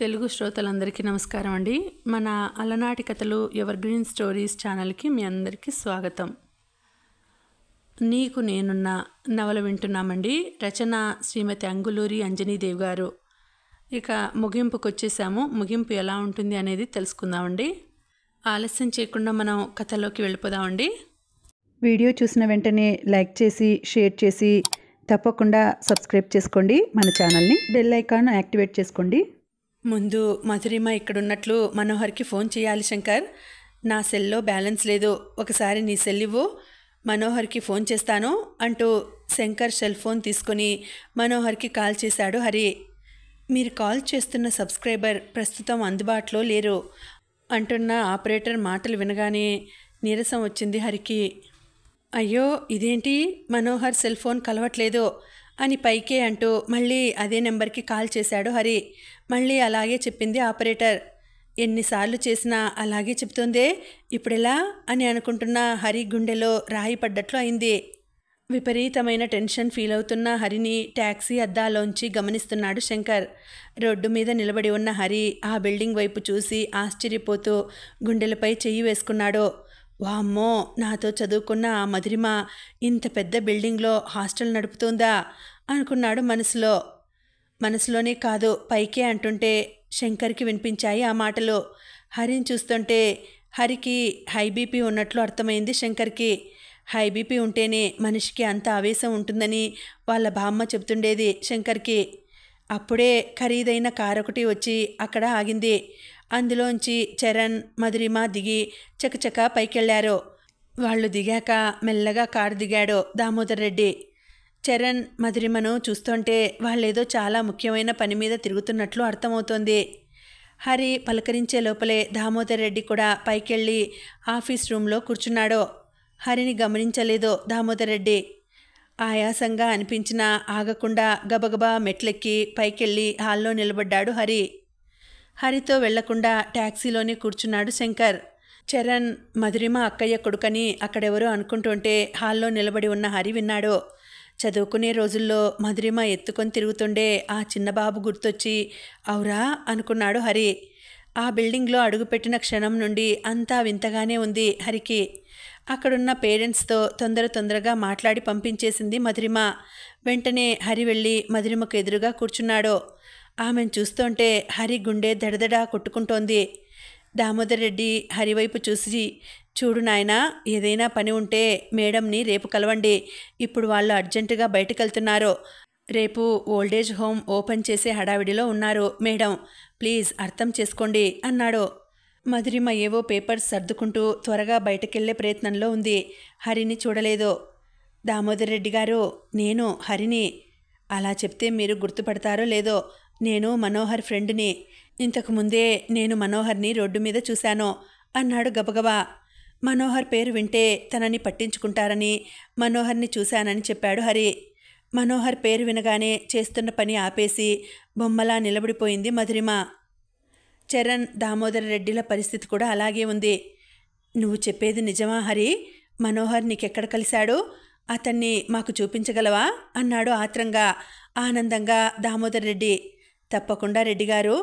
తెలుగు శ్రోతలందరికీ నమస్కారం అండి మన అలనాటి కథలు ఎవర్ గ్రీన్ స్టోరీస్ ఛానల్కి మీ అందరికీ స్వాగతం నీకు నేనున్న నవల వింటున్నామండి రచన శ్రీమతి అంగులూరి అంజనీదేవి గారు ఇక ముగింపుకు వచ్చేసాము ముగింపు ఎలా ఉంటుంది అనేది తెలుసుకుందామండి ఆలస్యం చేయకుండా మనం కథలోకి వెళ్ళిపోదామండి వీడియో చూసిన వెంటనే లైక్ చేసి షేర్ చేసి తప్పకుండా సబ్స్క్రైబ్ చేసుకోండి మన ఛానల్ని బెల్ ఐకాన్ యాక్టివేట్ చేసుకోండి ముందు మధురిమ ఇక్కడున్నట్లు మనోహర్కి ఫోన్ చేయాలి శంకర్ నా సెల్లో బ్యాలెన్స్ లేదు ఒకసారి నీ సెల్ ఇవ్వు మనోహర్కి ఫోన్ చేస్తాను అంటూ శంకర్ సెల్ ఫోన్ తీసుకుని మనోహర్కి కాల్ చేశాడు హరి మీరు కాల్ చేస్తున్న సబ్స్క్రైబర్ ప్రస్తుతం అందుబాటులో లేరు అంటున్న ఆపరేటర్ మాటలు వినగానే నీరసం వచ్చింది హరికి అయ్యో ఇదేంటి మనోహర్ సెల్ ఫోన్ కలవట్లేదు అని పైకే అంటూ మళ్ళీ అదే నెంబర్కి కాల్ చేశాడు హరి మళ్ళీ అలాగే చెప్పింది ఆపరేటర్ ఎన్నిసార్లు చేసినా అలాగే చెప్తుందే ఇప్పుడెలా అని అనుకుంటున్న హరి గుండెలో రాయి పడ్డట్లు అయింది విపరీతమైన టెన్షన్ ఫీల్ అవుతున్న హరిని ట్యాక్సీ అద్దాలోంచి గమనిస్తున్నాడు శంకర్ రోడ్డు మీద నిలబడి ఉన్న హరి ఆ బిల్డింగ్ వైపు చూసి ఆశ్చర్యపోతూ గుండెలపై చెయ్యి వేసుకున్నాడు వామ్మో నాతో చదువుకున్న ఆ మధురిమ ఇంత పెద్ద బిల్డింగ్లో హాస్టల్ నడుపుతుందా అనుకున్నాడు మనసులో మనసులోనే కాదు పైకే అంటుంటే శంకర్కి వినిపించాయి ఆ మాటలు హరిని చూస్తుంటే హరికి హై బీపీ ఉన్నట్లు అర్థమైంది శంకర్కి హై బీపీ ఉంటేనే మనిషికి అంత ఆవేశం ఉంటుందని వాళ్ళ బామ్మ చెప్తుండేది శంకర్కి అప్పుడే ఖరీదైన కారు ఒకటి వచ్చి అక్కడ ఆగింది అందులోంచి చరణ్ మధురిమ దిగి చకచక పైకెళ్లారు వాళ్ళు దిగాక మెల్లగా కారు దిగాడు దామోదర్ రెడ్డి చరణ్ మధురిమను చూస్తుంటే వాళ్ళేదో చాలా ముఖ్యమైన పని మీద తిరుగుతున్నట్లు అర్థమవుతోంది హరి పలకరించే లోపలే దామోదర్ రెడ్డి కూడా పైకెళ్ళి ఆఫీస్ రూమ్లో కూర్చున్నాడు హరిని గమనించలేదు దామోదర్ రెడ్డి ఆయాసంగా అనిపించినా ఆగకుండా గబగబా మెట్లెక్కి పైకెళ్ళి హాల్లో నిలబడ్డాడు హరి హరితో వెళ్లకుండా ట్యాక్సీలోనే కూర్చున్నాడు శంకర్ చరణ్ మధురిమ అక్కయ్య కొడుకని అక్కడెవరో అనుకుంటుంటే హాల్లో నిలబడి ఉన్న హరి విన్నాడు చదువుకునే రోజుల్లో మధురిమ ఎత్తుకొని తిరుగుతుండే ఆ చిన్నబాబు గుర్తొచ్చి అవురా అనుకున్నాడు హరి ఆ బిల్డింగ్లో అడుగుపెట్టిన క్షణం నుండి అంతా వింతగానే ఉంది హరికి అక్కడున్న పేరెంట్స్తో తొందర తొందరగా మాట్లాడి పంపించేసింది మధురిమ వెంటనే హరి వెళ్ళి మధురిమకు ఎదురుగా కూర్చున్నాడు ఆమెను చూస్తుంటే హరి గుండె దడదడ కొట్టుకుంటోంది దామోదర్ రెడ్డి హరివైపు చూసి చూడు నాయన ఏదైనా పని ఉంటే మేడంని రేపు కలవండి ఇప్పుడు వాళ్ళు అర్జెంటుగా బయటకు వెళ్తున్నారు రేపు ఓల్డేజ్ హోమ్ ఓపెన్ చేసే హడావిడిలో ఉన్నారు మేడం ప్లీజ్ అర్థం చేసుకోండి అన్నాడు మధురిమ ఏవో పేపర్స్ సర్దుకుంటూ త్వరగా బయటకెళ్లే ప్రయత్నంలో ఉంది హరిని చూడలేదు దామోదర్ రెడ్డి గారు నేను హరిని అలా చెప్తే మీరు గుర్తుపడతారో లేదో నేను మనోహర్ ఫ్రెండ్ని ఇంతకుముందే నేను మనోహర్ని రోడ్డు మీద చూశాను అన్నాడు గబగబా మనోహర్ పేరు వింటే తనని పట్టించుకుంటారని మనోహర్ని చూశానని చెప్పాడు హరి మనోహర్ పేరు వినగానే చేస్తున్న పని ఆపేసి బొమ్మలా నిలబడిపోయింది మధురిమ చరణ్ దామోదర్ రెడ్డిల పరిస్థితి కూడా అలాగే ఉంది నువ్వు చెప్పేది నిజమా హరి మనోహర్ నీకెక్కడ కలిశాడు అతన్ని మాకు చూపించగలవా అన్నాడు ఆత్రంగా ఆనందంగా దామోదర్ రెడ్డి తప్పకుండా రెడ్డి గారు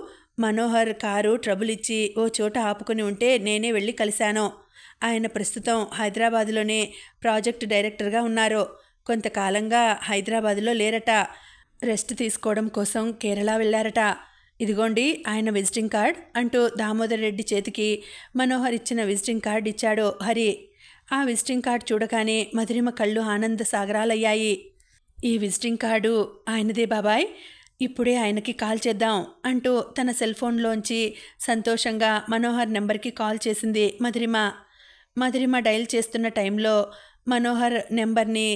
మనోహర్ కారు ట్రబుల్ ఇచ్చి ఓ చోట ఆపుకుని ఉంటే నేనే వెళ్ళి కలిశాను ఆయన ప్రస్తుతం హైదరాబాదులోనే ప్రాజెక్ట్ డైరెక్టర్గా ఉన్నారు కొంతకాలంగా హైదరాబాదులో లేరట రెస్ట్ తీసుకోవడం కోసం కేరళ వెళ్ళారట ఇదిగోండి ఆయన విజిటింగ్ కార్డ్ అంటూ దామోదర్ రెడ్డి చేతికి మనోహర్ ఇచ్చిన విజిటింగ్ కార్డ్ ఇచ్చాడు హరి ఆ విజిటింగ్ కార్డ్ చూడగానే మధురిమ కళ్ళు ఆనంద సాగరాలయ్యాయి ఈ విజిటింగ్ కార్డు ఆయనదే బాబాయ్ ఇప్పుడే ఆయనకి కాల్ చేద్దాం అంటూ తన సెల్ ఫోన్లోంచి సంతోషంగా మనోహర్ నెంబర్కి కాల్ చేసింది మధురిమ మధురిమ డైల్ చేస్తున్న టైంలో మనోహర్ నెంబర్ని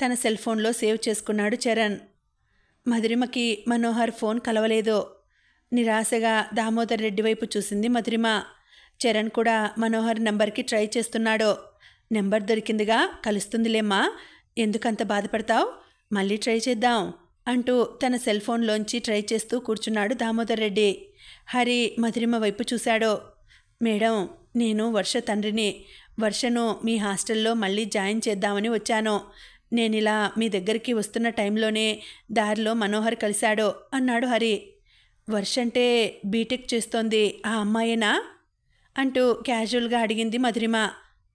తన సెల్ ఫోన్లో సేవ్ చేసుకున్నాడు చరణ్ మధురిమకి మనోహర్ ఫోన్ కలవలేదు నిరాశగా దామోదర్ రెడ్డి వైపు చూసింది మధురిమ చరణ్ కూడా మనోహర్ నెంబర్కి ట్రై చేస్తున్నాడు నెంబర్ దొరికిందిగా కలుస్తుందిలేమ్మా ఎందుకంత బాధపడతావు మళ్ళీ ట్రై చేద్దాం అంటూ తన సెల్ ఫోన్లోంచి ట్రై చేస్తూ కూర్చున్నాడు దామోదర్ రెడ్డి హరి మధురిమ వైపు చూశాడు మేడం నేను వర్ష తండ్రిని వర్షను మీ హాస్టల్లో మళ్ళీ జాయిన్ చేద్దామని వచ్చాను నేను ఇలా మీ దగ్గరికి వస్తున్న టైంలోనే దారిలో మనోహర్ కలిశాడు అన్నాడు హరి వర్ష అంటే బీటెక్ చేస్తోంది ఆ అమ్మాయేనా అంటూ క్యాజువల్గా అడిగింది మధురిమ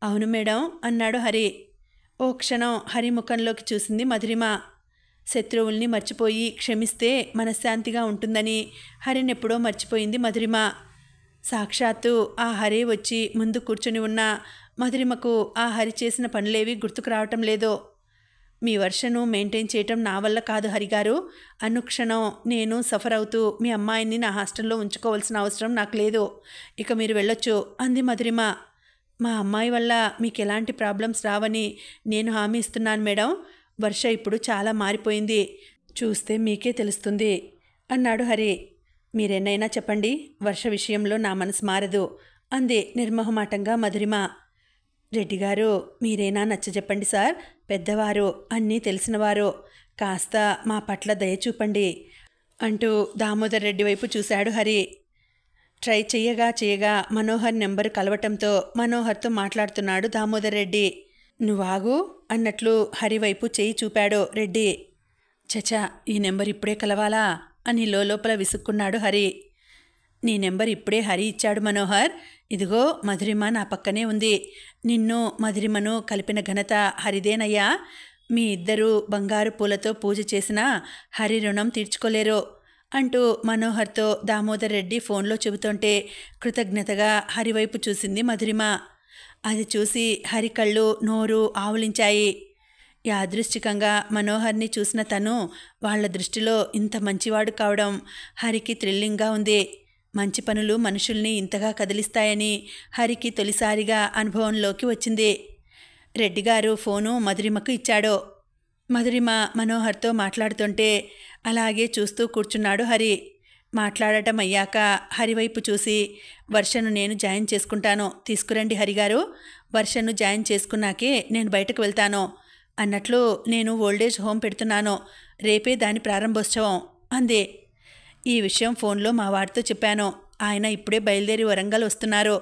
అవును మేడం అన్నాడు హరి ఓ క్షణం హరి ముఖంలోకి చూసింది మధురిమ శత్రువుల్ని మర్చిపోయి క్షమిస్తే మనశ్శాంతిగా ఉంటుందని హరినెప్పుడో మర్చిపోయింది మధురిమ సాక్షాత్తు ఆ హరి వచ్చి ముందు కూర్చుని ఉన్న మధురిమకు ఆ హరి చేసిన పనులేవి గుర్తుకు రావటం లేదో మీ వర్షను మెయింటైన్ చేయటం నా వల్ల కాదు హరిగారు అనుక్షణం నేను సఫర్ అవుతూ మీ అమ్మాయిని నా హాస్టల్లో ఉంచుకోవాల్సిన అవసరం నాకు లేదు ఇక మీరు వెళ్ళొచ్చు అంది మధురిమ మా అమ్మాయి వల్ల మీకు ఎలాంటి ప్రాబ్లమ్స్ రావని నేను హామీ ఇస్తున్నాను మేడం వర్ష ఇప్పుడు చాలా మారిపోయింది చూస్తే మీకే తెలుస్తుంది అన్నాడు హరి మీరెన్నైనా చెప్పండి వర్ష విషయంలో నా మనసు మారదు అంది నిర్మోహమాటంగా మధురిమ రెడ్డి గారు మీరేనా నచ్చ చెప్పండి సార్ పెద్దవారు అన్నీ తెలిసినవారు కాస్త మా పట్ల దయ చూపండి అంటూ దామోదర్ రెడ్డి వైపు చూశాడు హరి ట్రై చేయగా చేయగా మనోహర్ నెంబరు కలవటంతో మనోహర్తో మాట్లాడుతున్నాడు దామోదర్ రెడ్డి నువ్వాగు అన్నట్లు హరివైపు చేయి చూపాడు రెడ్డి చచా ఈ నెంబర్ ఇప్పుడే కలవాలా అని లోపల విసుక్కున్నాడు హరి నీ నెంబర్ ఇప్పుడే హరి ఇచ్చాడు మనోహర్ ఇదిగో మధురిమ నా పక్కనే ఉంది నిన్ను మధురిమను కలిపిన ఘనత హరిదేనయ్యా మీ ఇద్దరూ బంగారు పూలతో పూజ చేసినా హరి రుణం తీర్చుకోలేరు అంటూ మనోహర్తో దామోదర్ రెడ్డి ఫోన్లో చెబుతుంటే కృతజ్ఞతగా హరివైపు చూసింది మధురిమ అది చూసి హరికళ్ళు నోరు ఆవులించాయి యాదృష్టికంగా మనోహర్ని చూసిన తను వాళ్ల దృష్టిలో ఇంత మంచివాడు కావడం హరికి థ్రిల్లింగ్గా ఉంది మంచి పనులు మనుషుల్ని ఇంతగా కదిలిస్తాయని హరికి తొలిసారిగా అనుభవంలోకి వచ్చింది రెడ్డిగారు ఫోను మధురిమకు ఇచ్చాడు మధురిమ మనోహర్తో మాట్లాడుతుంటే అలాగే చూస్తూ కూర్చున్నాడు హరి మాట్లాడటం అయ్యాక హరివైపు చూసి వర్షను నేను జాయిన్ చేసుకుంటాను తీసుకురండి హరిగారు వర్షను జాయిన్ చేసుకున్నాకే నేను బయటకు వెళ్తాను అన్నట్లు నేను ఓల్డేజ్ హోమ్ పెడుతున్నాను రేపే దాని ప్రారంభోత్సవం అంది ఈ విషయం ఫోన్లో మా వారితో చెప్పాను ఆయన ఇప్పుడే బయలుదేరి వరంగల్ వస్తున్నారు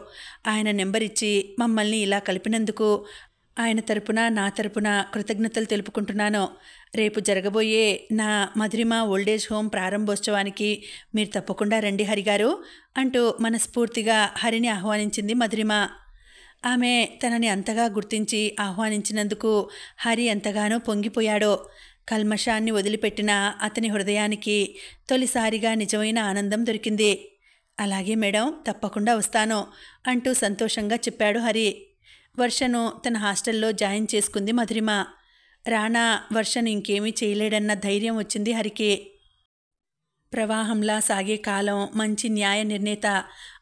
ఆయన నెంబర్ ఇచ్చి మమ్మల్ని ఇలా కలిపినందుకు ఆయన తరపున నా తరపున కృతజ్ఞతలు తెలుపుకుంటున్నాను రేపు జరగబోయే నా మధురిమా ఓల్డేజ్ హోమ్ ప్రారంభోత్సవానికి మీరు తప్పకుండా రండి హరిగారు అంటూ మనస్ఫూర్తిగా హరిని ఆహ్వానించింది మధురిమ ఆమె తనని అంతగా గుర్తించి ఆహ్వానించినందుకు హరి ఎంతగానో పొంగిపోయాడో కల్మషాన్ని వదిలిపెట్టిన అతని హృదయానికి తొలిసారిగా నిజమైన ఆనందం దొరికింది అలాగే మేడం తప్పకుండా వస్తాను అంటూ సంతోషంగా చెప్పాడు హరి వర్షను తన హాస్టల్లో జాయిన్ చేసుకుంది మధురిమ రానా వర్షను ఇంకేమీ చేయలేడన్న ధైర్యం వచ్చింది హరికి ప్రవాహంలా సాగే కాలం మంచి న్యాయ నిర్ణేత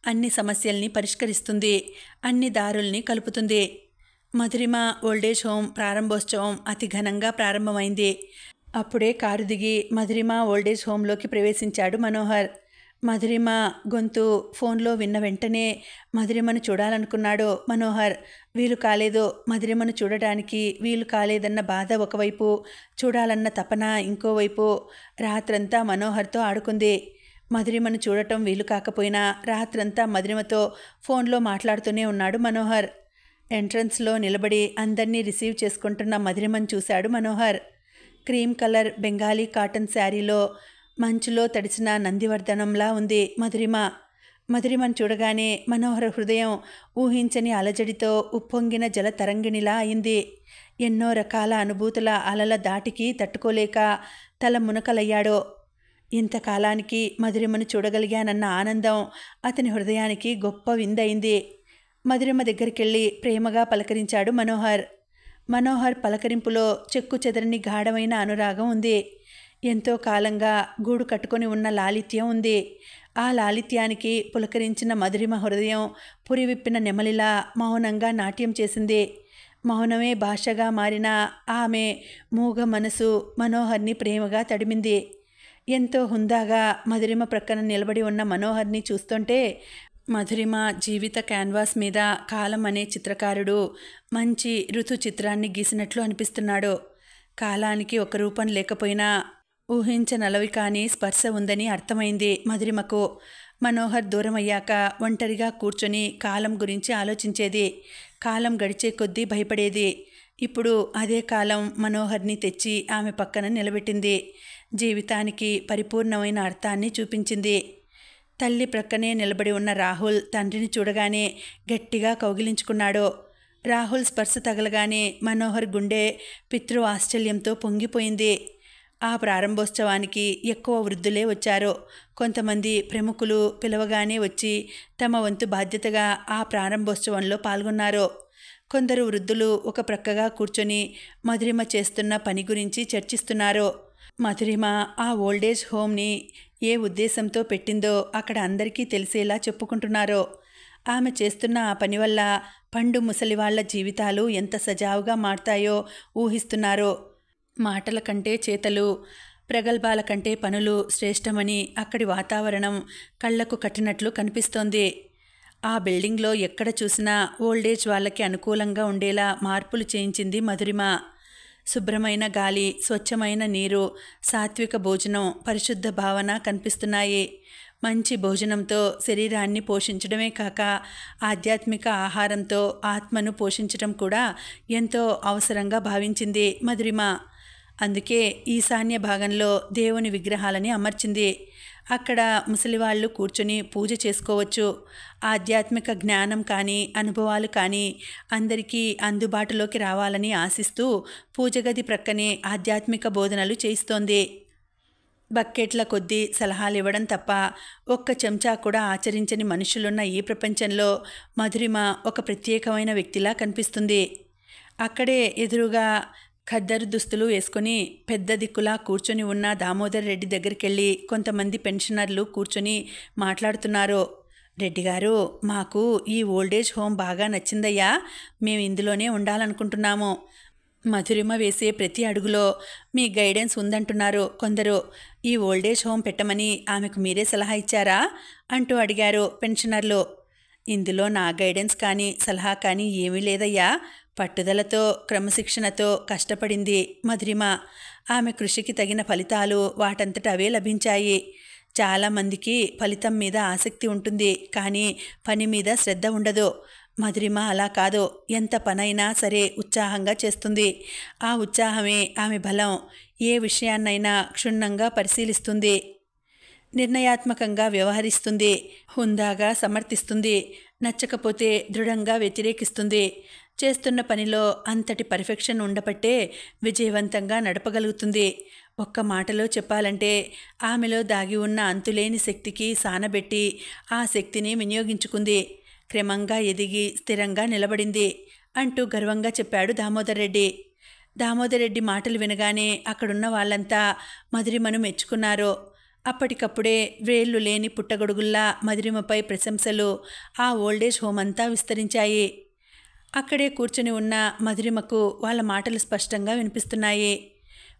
అన్ని సమస్యల్ని పరిష్కరిస్తుంది అన్ని దారుల్ని కలుపుతుంది మధురిమ ఓల్డేజ్ హోమ్ ప్రారంభోత్సవం అతి ఘనంగా ప్రారంభమైంది అప్పుడే కారు దిగి మధురిమ ఓల్డేజ్ హోంలోకి ప్రవేశించాడు మనోహర్ మధురిమ గొంతు ఫోన్లో విన్న వెంటనే మధురిమను చూడాలనుకున్నాడు మనోహర్ వీలు కాలేదు మధురిమను చూడడానికి వీలు కాలేదన్న బాధ ఒకవైపు చూడాలన్న తపన ఇంకోవైపు రాత్రంతా మనోహర్తో ఆడుకుంది మధురిమను చూడటం వీలు కాకపోయినా రాత్రంతా మధురిమతో ఫోన్లో మాట్లాడుతూనే ఉన్నాడు మనోహర్ ఎంట్రన్స్లో నిలబడి అందరినీ రిసీవ్ చేసుకుంటున్న మధురిమను చూశాడు Manohar cream colour Bengali cotton శారీలో మంచులో తడిసిన నందివర్ధనంలా ఉంది మధురిమ మధురిమను చూడగానే మనోహర హృదయం ఊహించని అలజడితో ఉప్పొంగిన జల తరంగిణిలా అయింది ఎన్నో రకాల అనుభూతుల అలల దాటికి తట్టుకోలేక తల మునకలయ్యాడో ఇంతకాలానికి మధురిమను చూడగలిగానన్న ఆనందం అతని హృదయానికి గొప్ప విందయింది మధురిమ దగ్గరికెళ్ళి ప్రేమగా పలకరించాడు మనోహర్ మనోహర్ పలకరింపులో చెక్కు చెదరని గాఢమైన అనురాగం ఉంది ఎంతో కాలంగా గూడు కట్టుకొని ఉన్న లాలిత్యం ఉంది ఆ లాలిత్యానికి పులకరించిన మధురిమ హృదయం పురివిప్పిన నెమలిలా మౌనంగా నాట్యం చేసింది మౌనమే భాషగా మారిన ఆమె మూగ మనసు మనోహర్ని ప్రేమగా తడిమింది ఎంతో హుందాగా మధురిమ ప్రక్కన నిలబడి ఉన్న మనోహర్ని చూస్తుంటే మధురిమ జీవిత క్యాన్వాస్ మీద కాలం అనే చిత్రకారుడు మంచి ఋతు చిత్రాన్ని గీసినట్లు అనిపిస్తున్నాడు కాలానికి ఒక రూపం లేకపోయినా ఊహించనలవి కానీ స్పర్శ ఉందని అర్థమైంది మధురిమకు మనోహర్ దూరమయ్యాక ఒంటరిగా కూర్చొని కాలం గురించి ఆలోచించేది కాలం గడిచే కొద్దీ భయపడేది ఇప్పుడు అదే కాలం మనోహర్ని తెచ్చి ఆమె పక్కన నిలబెట్టింది జీవితానికి పరిపూర్ణమైన అర్థాన్ని చూపించింది తల్లి ప్రక్కనే నిలబడి ఉన్న రాహుల్ తండ్రిని చూడగానే గట్టిగా కౌగిలించుకున్నాడు రాహుల్ స్పర్శ తగలగానే మనోహర్ గుండె పితృ ఆశ్చర్యంతో పొంగిపోయింది ఆ ప్రారంభోత్సవానికి ఎక్కువ వృద్ధులే వచ్చారో కొంతమంది ప్రముఖులు పిలవగానే వచ్చి తమ వంతు బాధ్యతగా ఆ ప్రారంభోత్సవంలో పాల్గొన్నారో కొందరు వృద్ధులు ఒక ప్రక్కగా కూర్చొని మధురిమ చేస్తున్న పని గురించి చర్చిస్తున్నారో మధురిమ ఆ ఓల్డేజ్ హోమ్ని ఏ ఉద్దేశంతో పెట్టిందో అక్కడ అందరికీ తెలిసేలా చెప్పుకుంటున్నారో ఆమె చేస్తున్న ఆ పని వల్ల పండు ముసలివాళ్ల జీవితాలు ఎంత సజావుగా మారతాయో ఊహిస్తున్నారో మాటల కంటే చేతలు ప్రగల్భాల కంటే పనులు శ్రేష్టమని అక్కడి వాతావరణం కళ్లకు కట్టినట్లు కనిపిస్తోంది ఆ బిల్డింగ్లో ఎక్కడ చూసినా ఓల్డేజ్ వాళ్ళకి అనుకూలంగా ఉండేలా మార్పులు చేయించింది మధురిమ శుభ్రమైన గాలి స్వచ్ఛమైన నీరు సాత్విక భోజనం పరిశుద్ధ భావన కనిపిస్తున్నాయి మంచి భోజనంతో శరీరాన్ని పోషించడమే కాక ఆధ్యాత్మిక ఆహారంతో ఆత్మను పోషించడం కూడా ఎంతో అవసరంగా భావించింది మధురిమ అందుకే ఈశాన్య భాగంలో దేవుని విగ్రహాలని అమర్చింది అక్కడ ముసలివాళ్ళు కూర్చొని పూజ చేసుకోవచ్చు ఆధ్యాత్మిక జ్ఞానం కానీ అనుభవాలు కానీ అందరికీ అందుబాటులోకి రావాలని ఆశిస్తూ పూజగది ప్రక్కనే ఆధ్యాత్మిక బోధనలు చేస్తోంది బక్కెట్ల కొద్దీ సలహాలు ఇవ్వడం తప్ప ఒక్క చెంచా కూడా ఆచరించని మనుషులున్న ఈ ప్రపంచంలో మధురిమ ఒక ప్రత్యేకమైన వ్యక్తిలా కనిపిస్తుంది అక్కడే ఎదురుగా ఖద్దరు దుస్తులు వేసుకుని పెద్ద దిక్కులా కూర్చొని ఉన్న దామోదర్ రెడ్డి దగ్గరికి వెళ్ళి కొంతమంది పెన్షనర్లు కూర్చొని మాట్లాడుతున్నారు రెడ్డి గారు మాకు ఈ ఓల్డేజ్ హోమ్ బాగా నచ్చిందయ్యా మేము ఇందులోనే ఉండాలనుకుంటున్నాము మధురిమ వేసే ప్రతి అడుగులో మీ గైడెన్స్ ఉందంటున్నారు కొందరు ఈ ఓల్డేజ్ హోమ్ పెట్టమని ఆమెకు మీరే సలహా ఇచ్చారా అంటూ అడిగారు పెన్షనర్లు ఇందులో నా గైడెన్స్ కానీ సలహా కానీ ఏమీ లేదయ్యా పట్టుదలతో క్రమశిక్షణతో కష్టపడింది మధురిమ ఆమె కృషికి తగిన ఫలితాలు వాటంతట అవే లభించాయి చాలామందికి ఫలితం మీద ఆసక్తి ఉంటుంది కానీ పని మీద శ్రద్ధ ఉండదు మధురిమ అలా కాదు ఎంత పనైనా సరే ఉత్సాహంగా చేస్తుంది ఆ ఉత్సాహమే ఆమె బలం ఏ విషయాన్నైనా క్షుణ్ణంగా పరిశీలిస్తుంది నిర్ణయాత్మకంగా వ్యవహరిస్తుంది హుందాగా సమర్థిస్తుంది నచ్చకపోతే దృఢంగా వ్యతిరేకిస్తుంది చేస్తున్న పనిలో అంతటి పర్ఫెక్షన్ ఉండబట్టే విజయవంతంగా నడపగలుగుతుంది ఒక్క మాటలో చెప్పాలంటే ఆమెలో దాగి ఉన్న అంతులేని శక్తికి సానబెట్టి ఆ శక్తిని వినియోగించుకుంది క్రమంగా ఎదిగి స్థిరంగా నిలబడింది అంటూ గర్వంగా చెప్పాడు దామోదర్ రెడ్డి దామోదర్ రెడ్డి మాటలు వినగానే అక్కడున్న వాళ్ళంతా మధురిమను మెచ్చుకున్నారు అప్పటికప్పుడే వేళ్లు లేని పుట్టగొడుగుల్లా మధురిమపై ప్రశంసలు ఆ ఓల్డేజ్ హోమ్ అంతా విస్తరించాయి అక్కడే కూర్చుని ఉన్న మధురిమకు వాళ్ళ మాటలు స్పష్టంగా వినిపిస్తున్నాయి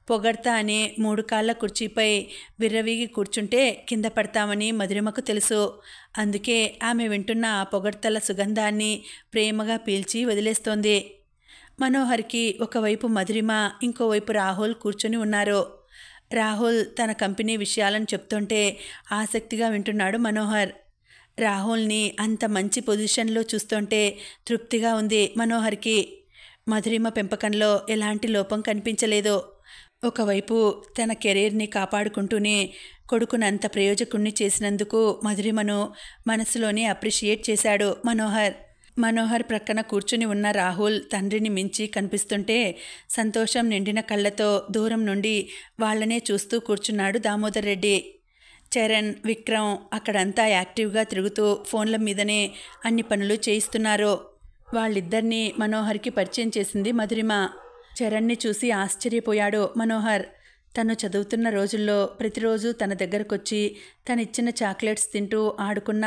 పొగడ్త అనే మూడు కాళ్ళ కుర్చీపై విర్రవీగి కూర్చుంటే కింద పడతామని మధురిమకు తెలుసు అందుకే ఆమె వింటున్న ఆ పొగడ్తల సుగంధాన్ని ప్రేమగా పీల్చి వదిలేస్తోంది మనోహర్కి ఒకవైపు మధురిమ ఇంకోవైపు రాహుల్ కూర్చొని ఉన్నారు రాహుల్ తన కంపెనీ విషయాలను చెప్తుంటే ఆసక్తిగా వింటున్నాడు మనోహర్ రాహుల్ని అంత మంచి పొజిషన్లో చూస్తుంటే తృప్తిగా ఉంది మనోహర్కి మధురిమ పెంపకంలో ఎలాంటి లోపం కనిపించలేదు ఒకవైపు తన కెరీర్ని కాపాడుకుంటూనే కొడుకును అంత ప్రయోజకుణ్ణి చేసినందుకు మధురిమను మనసులోనే అప్రిషియేట్ చేశాడు మనోహర్ మనోహర్ ప్రక్కన కూర్చుని ఉన్న రాహుల్ తండ్రిని మించి కనిపిస్తుంటే సంతోషం నిండిన కళ్ళతో దూరం నుండి వాళ్లనే చూస్తూ కూర్చున్నాడు దామోదర్ రెడ్డి చరణ్ విక్రమ్ అక్కడంతా యాక్టివ్గా తిరుగుతూ ఫోన్ల మీదనే అన్ని పనులు చేయిస్తున్నారు వాళ్ళిద్దరినీ మనోహర్కి పరిచయం చేసింది మధురిమ చరణ్ని చూసి ఆశ్చర్యపోయాడు మనోహర్ తను చదువుతున్న రోజుల్లో ప్రతిరోజు తన దగ్గరకొచ్చి తనిచ్చిన చాక్లెట్స్ తింటూ ఆడుకున్న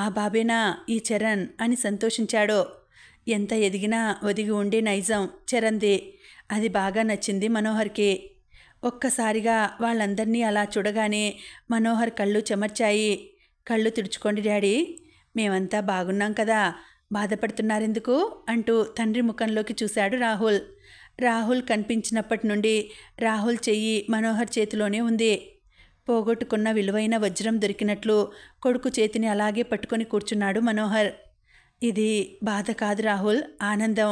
ఆ బాబేనా ఈ చరణ్ అని సంతోషించాడు ఎంత ఎదిగినా ఒదిగి ఉండే నైజం చరణ్ది అది బాగా నచ్చింది మనోహర్కి ఒక్కసారిగా వాళ్ళందరినీ అలా చూడగానే మనోహర్ కళ్ళు చెమర్చాయి కళ్ళు తుడుచుకోండి డాడీ మేమంతా బాగున్నాం కదా బాధపడుతున్నారెందుకు అంటూ తండ్రి ముఖంలోకి చూశాడు రాహుల్ రాహుల్ కనిపించినప్పటి నుండి రాహుల్ చెయ్యి మనోహర్ చేతిలోనే ఉంది పోగొట్టుకున్న విలువైన వజ్రం దొరికినట్లు కొడుకు చేతిని అలాగే పట్టుకొని కూర్చున్నాడు మనోహర్ ఇది బాధ కాదు రాహుల్ ఆనందం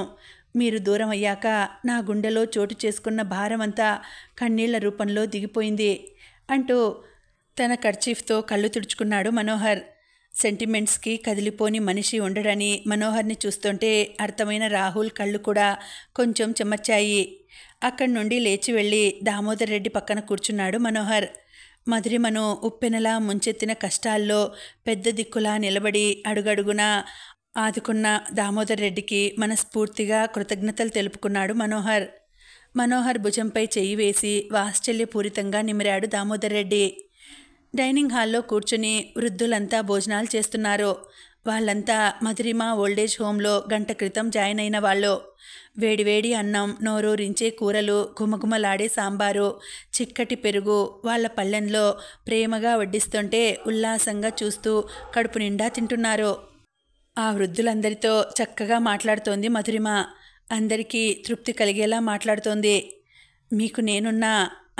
మీరు దూరం అయ్యాక నా గుండెలో చోటు చేసుకున్న భారమంతా కన్నీళ్ల రూపంలో దిగిపోయింది అంటూ తన కర్చీఫ్తో కళ్ళు తుడుచుకున్నాడు మనోహర్ సెంటిమెంట్స్కి కదిలిపోని మనిషి ఉండడని మనోహర్ని చూస్తుంటే అర్థమైన రాహుల్ కళ్ళు కూడా కొంచెం చెమచ్చాయి అక్కడి నుండి లేచి వెళ్ళి దామోదర్ రెడ్డి పక్కన కూర్చున్నాడు మనోహర్ మధురిమను ఉప్పెనలా ముంచెత్తిన కష్టాల్లో పెద్ద దిక్కులా నిలబడి అడుగడుగునా ఆదుకున్న దామోదర్ రెడ్డికి మనస్ఫూర్తిగా కృతజ్ఞతలు తెలుపుకున్నాడు మనోహర్ మనోహర్ భుజంపై చెయ్యి వేసి వాశ్చల్యపూరితంగా నిమిరాడు దామోదర్ రెడ్డి డైనింగ్ హాల్లో కూర్చుని వృద్ధులంతా భోజనాలు చేస్తున్నారు వాళ్ళంతా మధురిమ ఓల్డేజ్ హోంలో గంట క్రితం జాయిన్ అయిన వాళ్ళు వేడివేడి అన్నం నోరూరించే కూరలు గుమగుమలాడే సాంబారు చిక్కటి పెరుగు వాళ్ళ పల్లెంలో ప్రేమగా వడ్డిస్తుంటే ఉల్లాసంగా చూస్తూ కడుపు నిండా తింటున్నారు ఆ వృద్ధులందరితో చక్కగా మాట్లాడుతోంది మధురిమ అందరికీ తృప్తి కలిగేలా మాట్లాడుతోంది మీకు నేనున్నా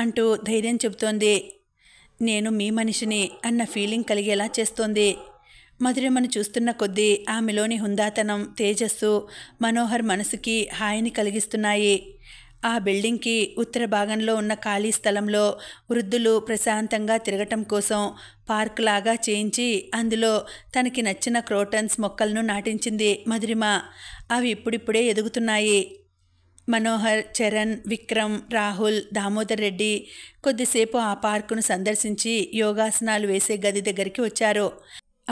అంటూ ధైర్యం చెబుతోంది నేను మీ మనిషిని అన్న ఫీలింగ్ కలిగేలా చేస్తోంది మధురిమను చూస్తున్న కొద్దీ ఆమెలోని హుందాతనం తేజస్సు మనోహర్ మనసుకి హాయిని కలిగిస్తున్నాయి ఆ బిల్డింగ్కి ఉత్తర భాగంలో ఉన్న ఖాళీ స్థలంలో వృద్ధులు ప్రశాంతంగా తిరగటం కోసం పార్క్ లాగా చేయించి అందులో తనకి నచ్చిన క్రోటన్స్ మొక్కలను నాటించింది మధురిమ అవి ఇప్పుడిప్పుడే ఎదుగుతున్నాయి మనోహర్ చరణ్ విక్రమ్ రాహుల్ దామోదర్ రెడ్డి కొద్దిసేపు ఆ పార్కును సందర్శించి యోగాసనాలు వేసే గది దగ్గరికి వచ్చారు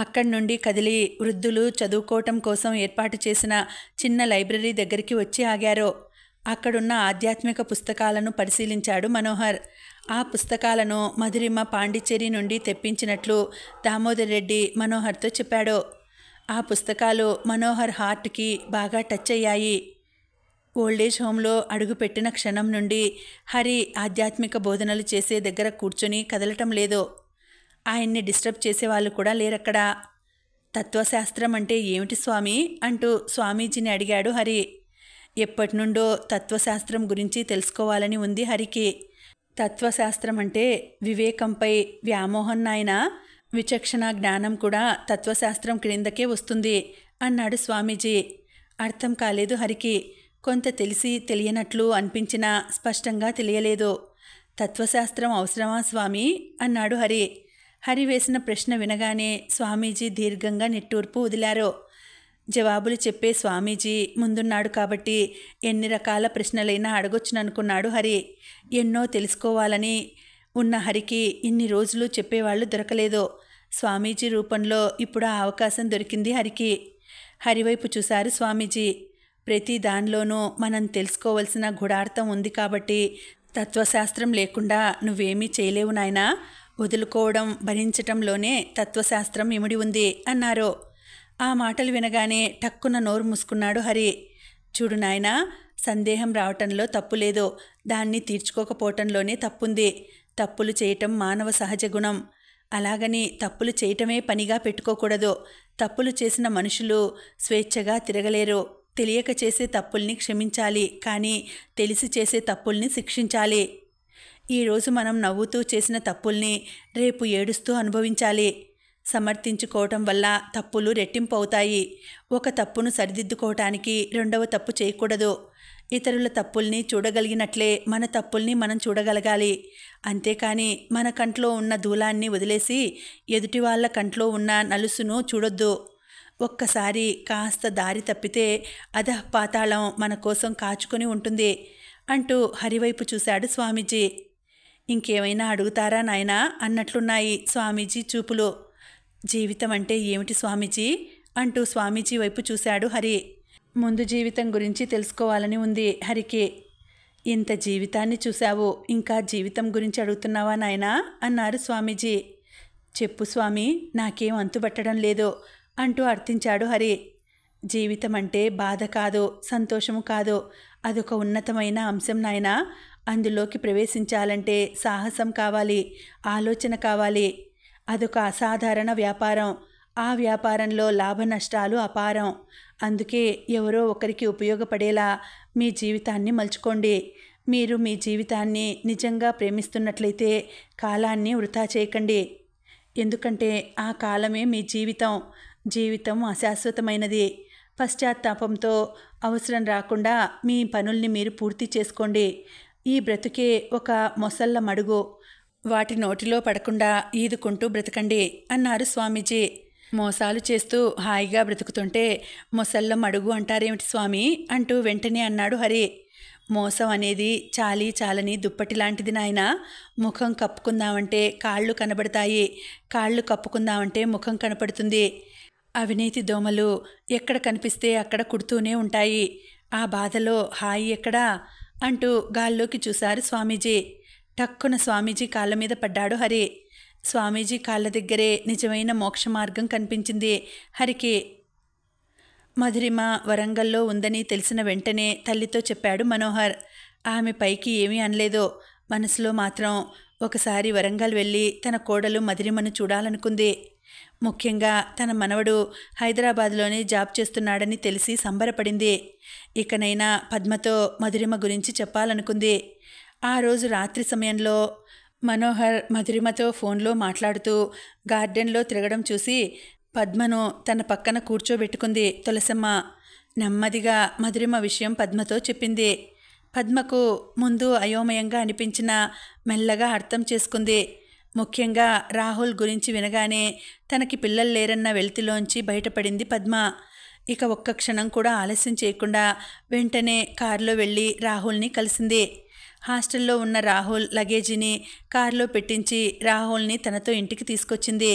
అక్కడి నుండి కదిలి వృద్ధులు చదువుకోవటం కోసం ఏర్పాటు చేసిన చిన్న లైబ్రరీ దగ్గరికి వచ్చి ఆగారు అక్కడున్న ఆధ్యాత్మిక పుస్తకాలను పరిశీలించాడు మనోహర్ ఆ పుస్తకాలను మధురిమ పాండిచ్చేరి నుండి తెప్పించినట్లు దామోదర్ రెడ్డి మనోహర్తో చెప్పాడు ఆ పుస్తకాలు మనోహర్ హార్ట్కి బాగా టచ్ అయ్యాయి ఓల్డేజ్ హోంలో అడుగుపెట్టిన క్షణం నుండి హరి ఆధ్యాత్మిక బోధనలు చేసే దగ్గర కూర్చొని కదలటం లేదు ఆయన్ని డిస్టర్బ్ చేసేవాళ్ళు కూడా లేరక్కడ తత్వశాస్త్రం అంటే ఏమిటి స్వామి అంటూ స్వామీజీని అడిగాడు హరి ఎప్పటి నుండో తత్వశాస్త్రం గురించి తెలుసుకోవాలని ఉంది హరికి తత్వశాస్త్రం అంటే వివేకంపై వ్యామోహన్ నాయన విచక్షణ జ్ఞానం కూడా తత్వశాస్త్రం క్రిందకే వస్తుంది అన్నాడు స్వామీజీ అర్థం కాలేదు హరికి కొంత తెలిసి తెలియనట్లు అనిపించినా స్పష్టంగా తెలియలేదు తత్వశాస్త్రం అవసరమా స్వామి అన్నాడు హరి హరి వేసిన ప్రశ్న వినగానే స్వామీజీ దీర్ఘంగా నిట్టూర్పు వదిలారు జవాబులు చెప్పే స్వామీజీ ముందున్నాడు కాబట్టి ఎన్ని రకాల ప్రశ్నలైనా అడగొచ్చుననుకున్నాడు హరి ఎన్నో తెలుసుకోవాలని ఉన్న హరికి ఇన్ని రోజులు చెప్పేవాళ్ళు దొరకలేదు స్వామీజీ రూపంలో ఇప్పుడు ఆ అవకాశం దొరికింది హరికి హరివైపు చూశారు స్వామీజీ ప్రతి దానిలోనూ మనం తెలుసుకోవలసిన గుడార్థం ఉంది కాబట్టి తత్వశాస్త్రం లేకుండా నువ్వేమీ చేయలేవు నాయనా వదులుకోవడం భరించటంలోనే తత్వశాస్త్రం ఇమిడి ఉంది అన్నారు ఆ మాటలు వినగానే టక్కున నోరు మూసుకున్నాడు హరి చూడు నాయనా సందేహం రావటంలో తప్పు లేదు దాన్ని తీర్చుకోకపోవటంలోనే తప్పుంది తప్పులు చేయటం మానవ సహజ గుణం అలాగని తప్పులు చేయటమే పనిగా పెట్టుకోకూడదు తప్పులు చేసిన మనుషులు స్వేచ్ఛగా తిరగలేరు తెలియక చేసే తప్పుల్ని క్షమించాలి కానీ తెలిసి చేసే తప్పుల్ని శిక్షించాలి ఈరోజు మనం నవ్వుతూ చేసిన తప్పుల్ని రేపు ఏడుస్తూ అనుభవించాలి సమర్థించుకోవటం వల్ల తప్పులు రెట్టింపు అవుతాయి ఒక తప్పును సరిదిద్దుకోవటానికి రెండవ తప్పు చేయకూడదు ఇతరుల తప్పుల్ని చూడగలిగినట్లే మన తప్పుల్ని మనం చూడగలగాలి అంతేకాని మన కంట్లో ఉన్న దూలాన్ని వదిలేసి ఎదుటి వాళ్ళ కంట్లో ఉన్న నలుసును చూడొద్దు ఒక్కసారి కాస్త దారి తప్పితే అధః పాతాళం మన కోసం కాచుకొని ఉంటుంది అంటూ హరివైపు చూశాడు స్వామీజీ ఇంకేమైనా అడుగుతారా నాయనా అన్నట్లున్నాయి స్వామీజీ చూపులు జీవితం అంటే ఏమిటి స్వామీజీ అంటూ స్వామీజీ వైపు చూశాడు హరి ముందు జీవితం గురించి తెలుసుకోవాలని ఉంది హరికి ఇంత జీవితాన్ని చూశావు ఇంకా జీవితం గురించి అడుగుతున్నావా నాయనా అన్నారు స్వామీజీ చెప్పు స్వామి నాకేం అంతుబట్టడం లేదు అంటూ అర్థించాడు హరి జీవితం అంటే బాధ కాదు సంతోషము కాదు అదొక ఉన్నతమైన అంశం నాయనా అందులోకి ప్రవేశించాలంటే సాహసం కావాలి ఆలోచన కావాలి అదొక అసాధారణ వ్యాపారం ఆ వ్యాపారంలో లాభ నష్టాలు అపారం అందుకే ఎవరో ఒకరికి ఉపయోగపడేలా మీ జీవితాన్ని మలుచుకోండి మీరు మీ జీవితాన్ని నిజంగా ప్రేమిస్తున్నట్లయితే కాలాన్ని వృధా చేయకండి ఎందుకంటే ఆ కాలమే మీ జీవితం జీవితం అశాశ్వతమైనది పశ్చాత్తాపంతో అవసరం రాకుండా మీ పనుల్ని మీరు పూర్తి చేసుకోండి ఈ బ్రతుకే ఒక మొసళ్ళ మడుగు వాటి నోటిలో పడకుండా ఈదుకుంటూ బ్రతకండి అన్నారు స్వామీజీ మోసాలు చేస్తూ హాయిగా బ్రతుకుతుంటే ముసల్లం అడుగు అంటారేమిటి స్వామి అంటూ వెంటనే అన్నాడు హరి మోసం అనేది చాలి చాలని దుప్పటి లాంటిది నాయన ముఖం కప్పుకుందామంటే కాళ్ళు కనబడతాయి కాళ్ళు కప్పుకుందామంటే ముఖం కనపడుతుంది అవినీతి దోమలు ఎక్కడ కనిపిస్తే అక్కడ కుడుతూనే ఉంటాయి ఆ బాధలో హాయి ఎక్కడా అంటూ గాల్లోకి చూశారు స్వామీజీ టక్కున స్వామీజీ కాళ్ళ మీద పడ్డాడు హరి స్వామీజీ కాళ్ళ దగ్గరే నిజమైన మోక్ష మార్గం కనిపించింది హరికి మధురిమ వరంగల్లో ఉందని తెలిసిన వెంటనే తల్లితో చెప్పాడు మనోహర్ ఆమె పైకి ఏమీ అనలేదు మనసులో మాత్రం ఒకసారి వరంగల్ వెళ్ళి తన కోడలు మధురిమను చూడాలనుకుంది ముఖ్యంగా తన మనవడు హైదరాబాద్లోనే జాబ్ చేస్తున్నాడని తెలిసి సంబరపడింది ఇకనైనా పద్మతో మధురిమ గురించి చెప్పాలనుకుంది ఆ రోజు రాత్రి సమయంలో మనోహర్ మధురిమతో ఫోన్లో మాట్లాడుతూ గార్డెన్లో తిరగడం చూసి పద్మను తన పక్కన కూర్చోబెట్టుకుంది తులసమ్మ నెమ్మదిగా మధురిమ విషయం పద్మతో చెప్పింది పద్మకు ముందు అయోమయంగా అనిపించిన మెల్లగా అర్థం చేసుకుంది ముఖ్యంగా రాహుల్ గురించి వినగానే తనకి పిల్లలు లేరన్న వెలితిలోంచి బయటపడింది పద్మ ఇక ఒక్క క్షణం కూడా ఆలస్యం చేయకుండా వెంటనే కారులో వెళ్ళి రాహుల్ని కలిసింది హాస్టల్లో ఉన్న రాహుల్ లగేజీని కారులో పెట్టించి రాహుల్ని తనతో ఇంటికి తీసుకొచ్చింది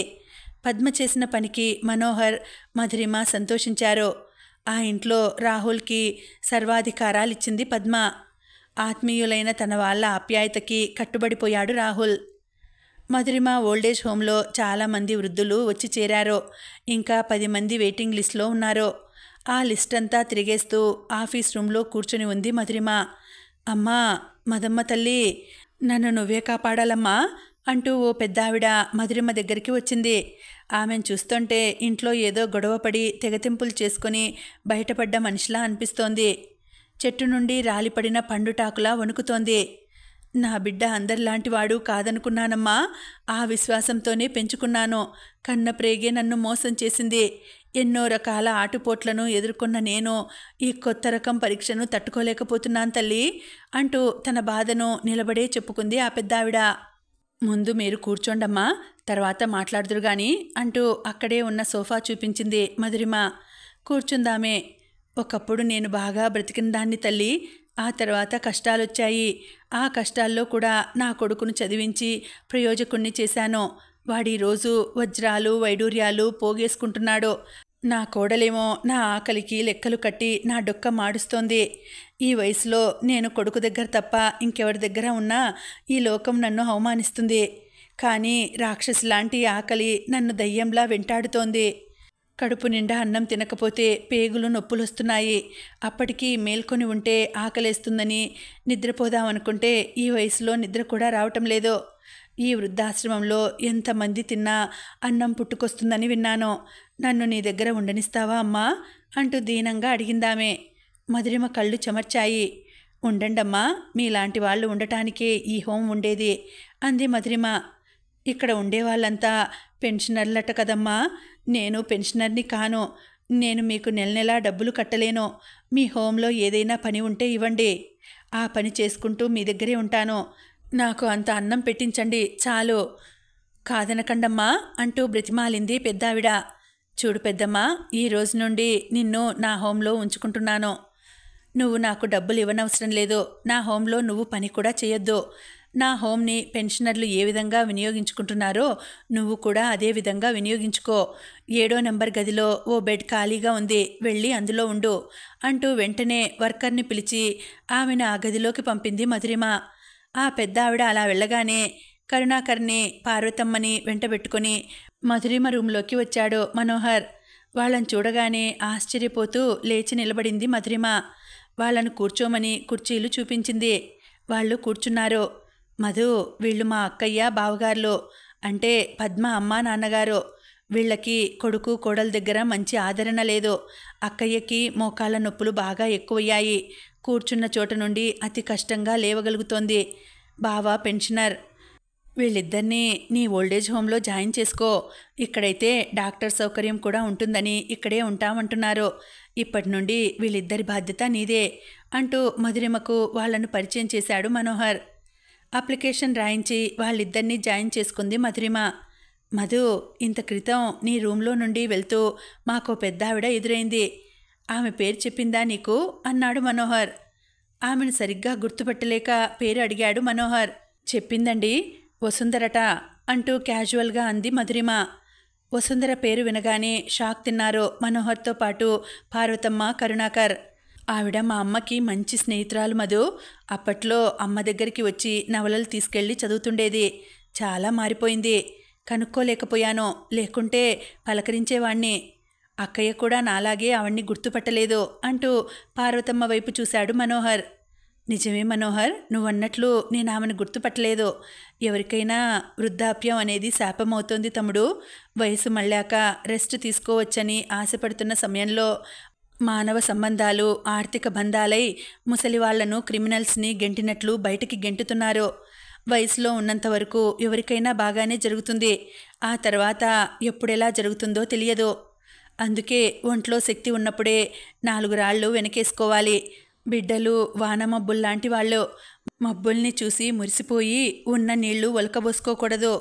పద్మ చేసిన పనికి మనోహర్ మధురిమ సంతోషించారు ఆ ఇంట్లో రాహుల్కి సర్వాధికారాలిచ్చింది పద్మ ఆత్మీయులైన తన వాళ్ళ ఆప్యాయతకి కట్టుబడిపోయాడు రాహుల్ మధురిమ ఓల్డేజ్ హోంలో చాలామంది వృద్ధులు వచ్చి చేరారు ఇంకా పది మంది వెయిటింగ్ లిస్ట్లో ఉన్నారు ఆ లిస్ట్ అంతా తిరిగేస్తూ ఆఫీస్ రూమ్లో కూర్చొని ఉంది మధురిమ అమ్మా మదమ్మ తల్లి నన్ను నువ్వే కాపాడాలమ్మా అంటూ ఓ పెద్ద ఆవిడ మధురిమ దగ్గరికి వచ్చింది ఆమెను చూస్తుంటే ఇంట్లో ఏదో గొడవపడి తెగతింపులు చేసుకుని బయటపడ్డ మనిషిలా అనిపిస్తోంది చెట్టు నుండి రాలిపడిన పండుటాకులా వణుకుతోంది నా బిడ్డ అందరిలాంటివాడు కాదనుకున్నానమ్మా ఆ విశ్వాసంతోనే పెంచుకున్నాను కన్న ప్రేగే నన్ను మోసం చేసింది ఎన్నో రకాల ఆటుపోట్లను ఎదుర్కొన్న నేను ఈ కొత్త రకం పరీక్షను తట్టుకోలేకపోతున్నాను తల్లి అంటూ తన బాధను నిలబడే చెప్పుకుంది ఆ పెద్దావిడ ముందు మీరు కూర్చోండమ్మా తర్వాత మాట్లాడుదురు గాని అంటూ అక్కడే ఉన్న సోఫా చూపించింది మధురిమ కూర్చుందామే ఒకప్పుడు నేను బాగా బ్రతికిన దాన్ని తల్లి ఆ తర్వాత కష్టాలొచ్చాయి ఆ కష్టాల్లో కూడా నా కొడుకును చదివించి ప్రయోజకుణ్ణి చేశాను వాడి రోజు వజ్రాలు వైడూర్యాలు పోగేసుకుంటున్నాడు నా కోడలేమో నా ఆకలికి లెక్కలు కట్టి నా డొక్క మాడుస్తోంది ఈ వయసులో నేను కొడుకు దగ్గర తప్ప ఇంకెవరి దగ్గర ఉన్నా ఈ లోకం నన్ను అవమానిస్తుంది కానీ రాక్షసు లాంటి ఆకలి నన్ను దయ్యంలా వెంటాడుతోంది కడుపు నిండా అన్నం తినకపోతే పేగులు నొప్పులొస్తున్నాయి అప్పటికి మేల్కొని ఉంటే ఆకలేస్తుందని నిద్రపోదామనుకుంటే ఈ వయసులో నిద్ర కూడా రావటం లేదు ఈ వృద్ధాశ్రమంలో ఎంతమంది తిన్నా అన్నం పుట్టుకొస్తుందని విన్నాను నన్ను నీ దగ్గర ఉండనిస్తావా అమ్మా అంటూ దీనంగా అడిగిందామే మధురిమ కళ్ళు చెమర్చాయి ఉండండమ్మా మీలాంటి వాళ్ళు ఉండటానికే ఈ హోం ఉండేది అంది మధురిమ ఇక్కడ ఉండేవాళ్ళంతా పెన్షనర్లట కదమ్మా నేను పెన్షనర్ని కాను నేను మీకు నెల నెలా డబ్బులు కట్టలేను మీ హోంలో ఏదైనా పని ఉంటే ఇవ్వండి ఆ పని చేసుకుంటూ మీ దగ్గరే ఉంటాను నాకు అంత అన్నం పెట్టించండి చాలు కాదనకండమ్మా అంటూ బ్రతిమాలింది పెద్దావిడ చూడు పెద్దమ్మా ఈ రోజు నుండి నిన్ను నా హోంలో ఉంచుకుంటున్నాను నువ్వు నాకు డబ్బులు ఇవ్వనవసరం లేదు నా హోంలో నువ్వు పని కూడా చేయొద్దు నా హోమ్ని పెన్షనర్లు ఏ విధంగా వినియోగించుకుంటున్నారో నువ్వు కూడా అదే విధంగా వినియోగించుకో ఏడో నెంబర్ గదిలో ఓ బెడ్ ఖాళీగా ఉంది వెళ్ళి అందులో ఉండు అంటూ వెంటనే వర్కర్ని పిలిచి ఆమెను ఆ గదిలోకి పంపింది మధురిమ ఆ పెద్ద ఆవిడ అలా వెళ్ళగానే కరుణాకర్ని పార్వతమ్మని వెంటబెట్టుకుని మధురిమ రూంలోకి వచ్చాడు మనోహర్ వాళ్ళని చూడగానే ఆశ్చర్యపోతూ లేచి నిలబడింది మధురిమ వాళ్ళను కూర్చోమని కుర్చీలు చూపించింది వాళ్ళు కూర్చున్నారు మధు వీళ్ళు మా అక్కయ్య బావగారులు అంటే పద్మ అమ్మా నాన్నగారు వీళ్ళకి కొడుకు కోడల దగ్గర మంచి ఆదరణ లేదు అక్కయ్యకి మోకాళ్ళ నొప్పులు బాగా ఎక్కువయ్యాయి కూర్చున్న చోట నుండి అతి కష్టంగా లేవగలుగుతోంది బావ పెన్షనర్ వీళ్ళిద్దరినీ నీ ఓల్డేజ్ హోమ్లో జాయిన్ చేసుకో ఇక్కడైతే డాక్టర్ సౌకర్యం కూడా ఉంటుందని ఇక్కడే ఉంటామంటున్నారు ఇప్పటి నుండి వీళ్ళిద్దరి బాధ్యత నీదే అంటూ మధురిమకు వాళ్ళను పరిచయం చేశాడు మనోహర్ అప్లికేషన్ రాయించి వాళ్ళిద్దరినీ జాయిన్ చేసుకుంది మధురిమ మధు ఇంత క్రితం నీ రూమ్లో నుండి వెళ్తూ మాకు పెద్ద ఆవిడ ఎదురైంది ఆమె పేరు చెప్పిందా నీకు అన్నాడు మనోహర్ ఆమెను సరిగ్గా గుర్తుపెట్టలేక పేరు అడిగాడు మనోహర్ చెప్పిందండి వసుంధరట అంటూ క్యాజువల్గా అంది మధురిమ వసుంధర పేరు వినగానే షాక్ తిన్నారు మనోహర్తో పాటు పార్వతమ్మ కరుణాకర్ ఆవిడ మా అమ్మకి మంచి స్నేహితురాలు మధు అప్పట్లో అమ్మ దగ్గరికి వచ్చి నవలలు తీసుకెళ్ళి చదువుతుండేది చాలా మారిపోయింది కనుక్కోలేకపోయాను లేకుంటే పలకరించేవాణ్ణి అక్కయ్య కూడా నాలాగే ఆవిడ్ని గుర్తుపట్టలేదు అంటూ పార్వతమ్మ వైపు చూశాడు మనోహర్ నిజమే మనోహర్ నువ్వన్నట్లు నేను ఆమెను గుర్తుపట్టలేదు ఎవరికైనా వృద్ధాప్యం అనేది శాపమవుతోంది తమ్ముడు వయసు మళ్ళాక రెస్ట్ తీసుకోవచ్చని ఆశపడుతున్న సమయంలో మానవ సంబంధాలు ఆర్థిక బంధాలై ముసలివాళ్లను క్రిమినల్స్ని గెంటినట్లు బయటికి గెంటుతున్నారు వయసులో ఉన్నంత వరకు ఎవరికైనా బాగానే జరుగుతుంది ఆ తర్వాత ఎప్పుడెలా జరుగుతుందో తెలియదు అందుకే ఒంట్లో శక్తి ఉన్నప్పుడే నాలుగు రాళ్ళు వెనకేసుకోవాలి బిడ్డలు వానమబ్బుల్లాంటి వాళ్ళు మబ్బుల్ని చూసి మురిసిపోయి ఉన్న నీళ్లు ఒలకబోసుకోకూడదు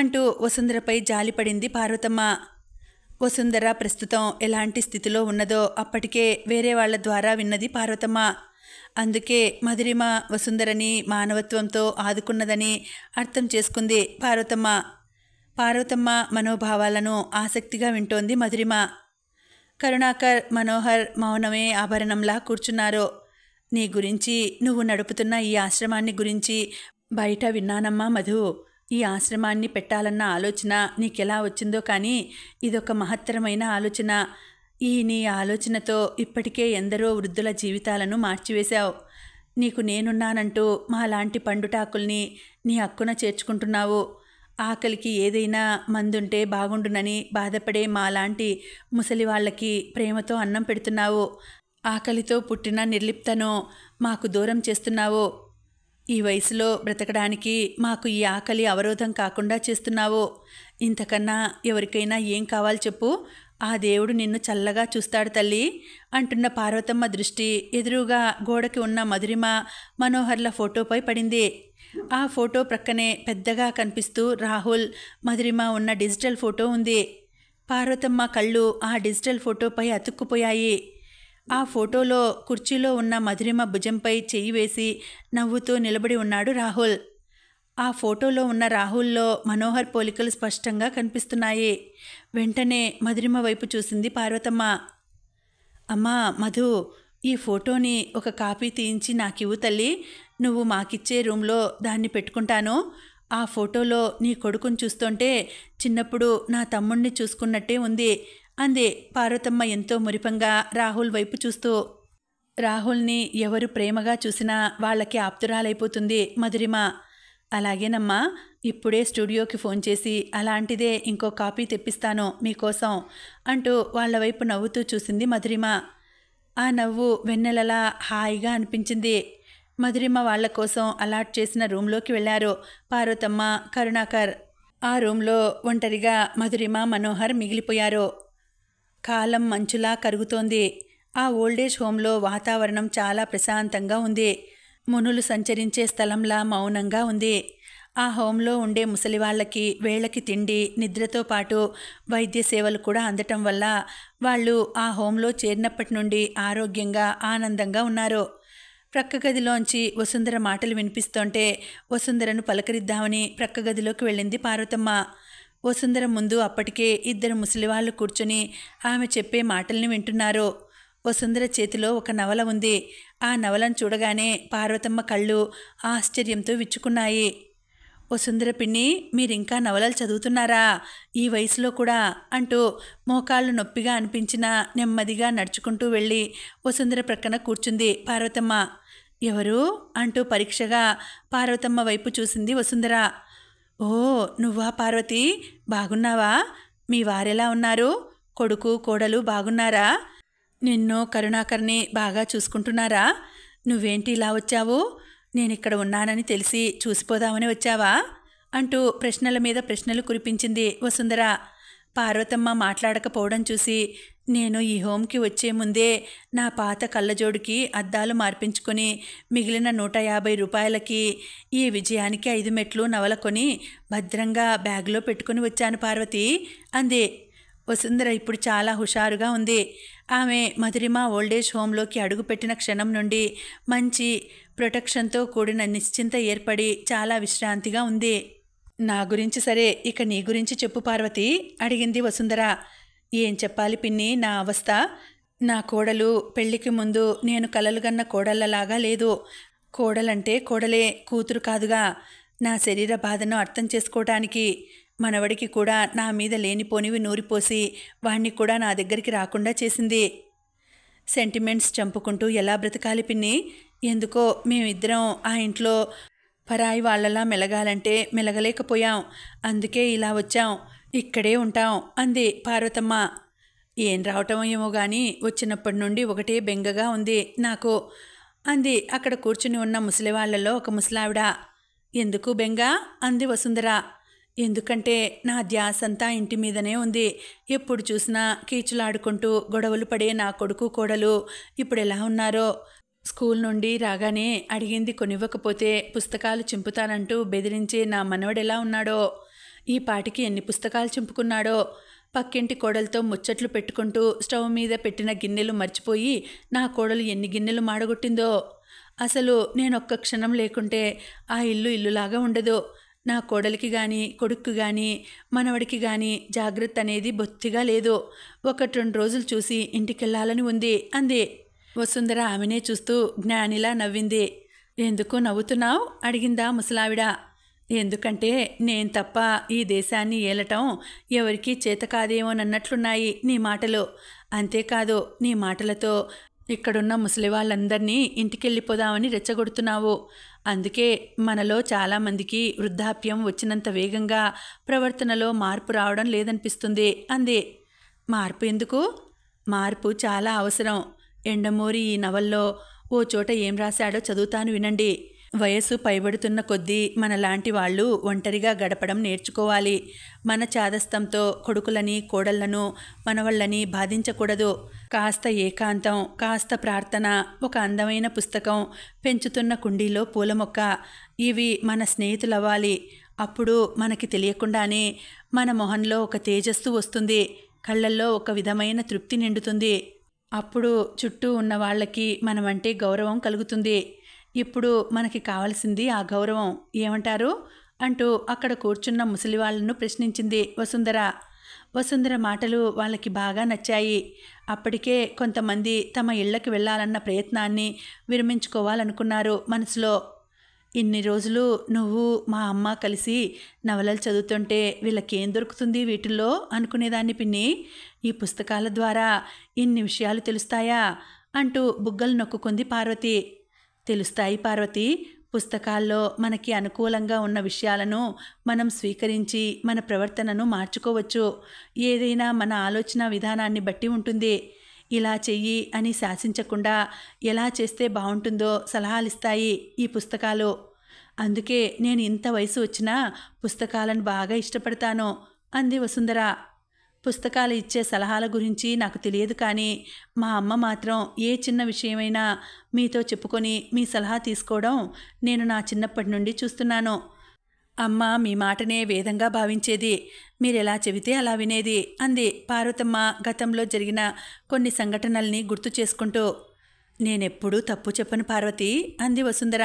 అంటూ వసుంధరపై జాలిపడింది పార్వతమ్మ వసుంధర ప్రస్తుతం ఎలాంటి స్థితిలో ఉన్నదో అప్పటికే వేరే వాళ్ళ ద్వారా విన్నది పార్వతమ్మ అందుకే మధురిమ వసుంధరని మానవత్వంతో ఆదుకున్నదని అర్థం చేసుకుంది పార్వతమ్మ పార్వతమ్మ మనోభావాలను ఆసక్తిగా వింటోంది మధురిమ కరుణాకర్ మనోహర్ మౌనమే ఆభరణంలా కూర్చున్నారు నీ గురించి నువ్వు నడుపుతున్న ఈ ఆశ్రమాన్ని గురించి బయట విన్నానమ్మా మధు ఈ ఆశ్రమాన్ని పెట్టాలన్న ఆలోచన నీకెలా వచ్చిందో కానీ ఇదొక మహత్తరమైన ఆలోచన ఈ నీ ఆలోచనతో ఇప్పటికే ఎందరో వృద్ధుల జీవితాలను మార్చివేశావు నీకు నేనున్నానంటూ మాలాంటి పండుటాకుల్ని నీ హక్కున చేర్చుకుంటున్నావు ఆకలికి ఏదైనా మందుంటే బాగుండునని బాధపడే మాలాంటి వాళ్ళకి ప్రేమతో అన్నం పెడుతున్నావు ఆకలితో పుట్టిన నిర్లిప్తను మాకు దూరం చేస్తున్నావు ఈ వయసులో బ్రతకడానికి మాకు ఈ ఆకలి అవరోధం కాకుండా చేస్తున్నావో ఇంతకన్నా ఎవరికైనా ఏం కావాలి చెప్పు ఆ దేవుడు నిన్ను చల్లగా చూస్తాడు తల్లి అంటున్న పార్వతమ్మ దృష్టి ఎదురుగా గోడకి ఉన్న మధురిమ మనోహర్ల ఫోటోపై పడింది ఆ ఫోటో ప్రక్కనే పెద్దగా కనిపిస్తూ రాహుల్ మధురిమ ఉన్న డిజిటల్ ఫోటో ఉంది పార్వతమ్మ కళ్ళు ఆ డిజిటల్ ఫోటోపై అతుక్కుపోయాయి ఆ ఫోటోలో కుర్చీలో ఉన్న మధురిమ భుజంపై చెయ్యి వేసి నవ్వుతూ నిలబడి ఉన్నాడు రాహుల్ ఆ ఫోటోలో ఉన్న రాహుల్లో మనోహర్ పోలికలు స్పష్టంగా కనిపిస్తున్నాయి వెంటనే మధురిమ వైపు చూసింది పార్వతమ్మ అమ్మా మధు ఈ ఫోటోని ఒక కాపీ తీయించి నాకివ్వు తల్లి నువ్వు మాకిచ్చే రూమ్లో దాన్ని పెట్టుకుంటాను ఆ ఫోటోలో నీ కొడుకుని చూస్తుంటే చిన్నప్పుడు నా తమ్ముణ్ణి చూసుకున్నట్టే ఉంది అందే పార్వతమ్మ ఎంతో మురిపంగా రాహుల్ వైపు చూస్తూ రాహుల్ని ఎవరు ప్రేమగా చూసినా వాళ్ళకి ఆప్తురాలైపోతుంది మధురిమ అలాగేనమ్మా ఇప్పుడే స్టూడియోకి ఫోన్ చేసి అలాంటిదే ఇంకో కాపీ తెప్పిస్తాను మీకోసం అంటూ వాళ్ళ వైపు నవ్వుతూ చూసింది మధురిమ ఆ నవ్వు వెన్నెలలా హాయిగా అనిపించింది మధురిమ వాళ్ళ కోసం అలాట్ చేసిన రూమ్లోకి వెళ్ళారు పార్వతమ్మ కరుణాకర్ ఆ రూంలో ఒంటరిగా మధురిమ మనోహర్ మిగిలిపోయారు కాలం మంచులా కరుగుతోంది ఆ ఓల్డేజ్ హోంలో వాతావరణం చాలా ప్రశాంతంగా ఉంది మునులు సంచరించే స్థలంలా మౌనంగా ఉంది ఆ హోంలో ఉండే ముసలివాళ్లకి వేళకి తిండి నిద్రతో పాటు వైద్య సేవలు కూడా అందటం వల్ల వాళ్ళు ఆ హోంలో చేరినప్పటి నుండి ఆరోగ్యంగా ఆనందంగా ఉన్నారు ప్రక్క గదిలోంచి వసుంధర మాటలు వినిపిస్తుంటే వసుంధరను పలకరిద్దామని ప్రక్క గదిలోకి వెళ్ళింది పార్వతమ్మ వసుంధర ముందు అప్పటికే ఇద్దరు ముసలివాళ్ళు కూర్చొని ఆమె చెప్పే మాటల్ని వింటున్నారు వసుంధర చేతిలో ఒక నవల ఉంది ఆ నవలను చూడగానే పార్వతమ్మ కళ్ళు ఆశ్చర్యంతో విచ్చుకున్నాయి వసుంధర పిన్ని మీరింకా నవలలు చదువుతున్నారా ఈ వయసులో కూడా అంటూ మోకాళ్ళు నొప్పిగా అనిపించినా నెమ్మదిగా నడుచుకుంటూ వెళ్ళి వసుంధర ప్రక్కన కూర్చుంది పార్వతమ్మ ఎవరు అంటూ పరీక్షగా పార్వతమ్మ వైపు చూసింది వసుంధర ఓ నువ్వా పార్వతి బాగున్నావా మీ వారెలా ఉన్నారు కొడుకు కోడలు బాగున్నారా నిన్ను కరుణాకర్ని బాగా చూసుకుంటున్నారా నువ్వేంటి ఇలా వచ్చావు నేనిక్కడ ఉన్నానని తెలిసి చూసిపోదామని వచ్చావా అంటూ ప్రశ్నల మీద ప్రశ్నలు కురిపించింది వసుంధర పార్వతమ్మ మాట్లాడకపోవడం చూసి నేను ఈ హోమ్కి వచ్చే ముందే నా పాత కళ్ళజోడుకి అద్దాలు మార్పించుకొని మిగిలిన నూట యాభై రూపాయలకి ఈ విజయానికి ఐదు మెట్లు నవలకొని భద్రంగా బ్యాగ్లో పెట్టుకుని వచ్చాను పార్వతి అంది వసుంధర ఇప్పుడు చాలా హుషారుగా ఉంది ఆమె మధురిమ ఓల్డేజ్ హోంలోకి అడుగుపెట్టిన క్షణం నుండి మంచి ప్రొటెక్షన్తో కూడిన నిశ్చింత ఏర్పడి చాలా విశ్రాంతిగా ఉంది నా గురించి సరే ఇక నీ గురించి చెప్పు పార్వతి అడిగింది వసుంధర ఏం చెప్పాలి పిన్ని నా అవస్థ నా కోడలు పెళ్లికి ముందు నేను కలలుగన్న కోడళ్ళలాగా లేదు కోడలంటే కోడలే కూతురు కాదుగా నా శరీర బాధను అర్థం చేసుకోవటానికి మనవడికి కూడా నా మీద లేనిపోనివి నూరిపోసి వాణ్ణి కూడా నా దగ్గరికి రాకుండా చేసింది సెంటిమెంట్స్ చంపుకుంటూ ఎలా బ్రతకాలి పిన్ని ఎందుకో మేమిద్దరం ఆ ఇంట్లో పరాయి వాళ్ళలా మెలగాలంటే మెలగలేకపోయాం అందుకే ఇలా వచ్చాం ఇక్కడే ఉంటాం అంది పార్వతమ్మ ఏం రావటం ఏమో కానీ వచ్చినప్పటి నుండి ఒకటే బెంగగా ఉంది నాకు అంది అక్కడ కూర్చుని ఉన్న ముసలివాళ్లలో ఒక ముసలావిడ ఎందుకు బెంగ అంది వసుంధర ఎందుకంటే నా ధ్యాసంతా ఇంటి మీదనే ఉంది ఎప్పుడు చూసినా కీచులాడుకుంటూ గొడవలు పడే నా కొడుకు కోడలు ఇప్పుడు ఎలా ఉన్నారో స్కూల్ నుండి రాగానే అడిగింది కొనివ్వకపోతే పుస్తకాలు చింపుతానంటూ బెదిరించే నా మనవడెలా ఉన్నాడో ఈ పాటికి ఎన్ని పుస్తకాలు చింపుకున్నాడో పక్కింటి కోడలతో ముచ్చట్లు పెట్టుకుంటూ స్టవ్ మీద పెట్టిన గిన్నెలు మర్చిపోయి నా కోడలు ఎన్ని గిన్నెలు మాడగొట్టిందో అసలు నేనొక్క క్షణం లేకుంటే ఆ ఇల్లు ఇల్లులాగా ఉండదు నా కోడలికి కానీ కొడుక్కు కానీ మనవడికి కానీ జాగ్రత్త అనేది బొత్తిగా లేదు ఒకటి రెండు రోజులు చూసి ఇంటికెళ్ళాలని ఉంది అంది వసుంధర ఆమెనే చూస్తూ జ్ఞానిలా నవ్వింది ఎందుకు నవ్వుతున్నావు అడిగిందా ముసలావిడ ఎందుకంటే నేను తప్ప ఈ దేశాన్ని ఏలటం ఎవరికీ చేత అన్నట్లున్నాయి నీ మాటలు అంతేకాదు నీ మాటలతో ఇక్కడున్న ముసలి వాళ్ళందరినీ ఇంటికెళ్ళిపోదామని రెచ్చగొడుతున్నావు అందుకే మనలో చాలామందికి వృద్ధాప్యం వచ్చినంత వేగంగా ప్రవర్తనలో మార్పు రావడం లేదనిపిస్తుంది అంది మార్పు ఎందుకు మార్పు చాలా అవసరం ఎండమూరి ఈ నవల్లో ఓ చోట ఏం రాశాడో చదువుతాను వినండి వయసు పైబడుతున్న కొద్దీ మనలాంటి వాళ్ళు ఒంటరిగా గడపడం నేర్చుకోవాలి మన చాదస్తంతో కొడుకులని కోడళ్లను మనవళ్ళని బాధించకూడదు కాస్త ఏకాంతం కాస్త ప్రార్థన ఒక అందమైన పుస్తకం పెంచుతున్న కుండీలో పూల మొక్క ఇవి మన స్నేహితులవ్వాలి అప్పుడు మనకి తెలియకుండానే మన మొహంలో ఒక తేజస్సు వస్తుంది కళ్ళల్లో ఒక విధమైన తృప్తి నిండుతుంది అప్పుడు చుట్టూ ఉన్న వాళ్ళకి మనమంటే గౌరవం కలుగుతుంది ఇప్పుడు మనకి కావాల్సింది ఆ గౌరవం ఏమంటారు అంటూ అక్కడ కూర్చున్న ముసలి వాళ్ళను ప్రశ్నించింది వసుంధర వసుంధర మాటలు వాళ్ళకి బాగా నచ్చాయి అప్పటికే కొంతమంది తమ ఇళ్లకు వెళ్ళాలన్న ప్రయత్నాన్ని విరమించుకోవాలనుకున్నారు మనసులో ఇన్ని రోజులు నువ్వు మా అమ్మ కలిసి నవలలు చదువుతుంటే వీళ్ళకి ఏం దొరుకుతుంది వీటిల్లో అనుకునేదాన్ని పిన్ని ఈ పుస్తకాల ద్వారా ఇన్ని విషయాలు తెలుస్తాయా అంటూ బుగ్గలు నొక్కుకుంది పార్వతి తెలుస్తాయి పార్వతి పుస్తకాల్లో మనకి అనుకూలంగా ఉన్న విషయాలను మనం స్వీకరించి మన ప్రవర్తనను మార్చుకోవచ్చు ఏదైనా మన ఆలోచన విధానాన్ని బట్టి ఉంటుంది ఇలా చెయ్యి అని శాసించకుండా ఎలా చేస్తే బాగుంటుందో సలహాలిస్తాయి ఈ పుస్తకాలు అందుకే నేను ఇంత వయసు వచ్చినా పుస్తకాలను బాగా ఇష్టపడతాను అంది వసుంధర పుస్తకాలు ఇచ్చే సలహాల గురించి నాకు తెలియదు కానీ మా అమ్మ మాత్రం ఏ చిన్న విషయమైనా మీతో చెప్పుకొని మీ సలహా తీసుకోవడం నేను నా చిన్నప్పటి నుండి చూస్తున్నాను అమ్మ మీ మాటనే వేదంగా భావించేది మీరెలా చెబితే అలా వినేది అంది పార్వతమ్మ గతంలో జరిగిన కొన్ని సంఘటనల్ని గుర్తు చేసుకుంటూ నేనెప్పుడూ తప్పు చెప్పను పార్వతి అంది వసుంధర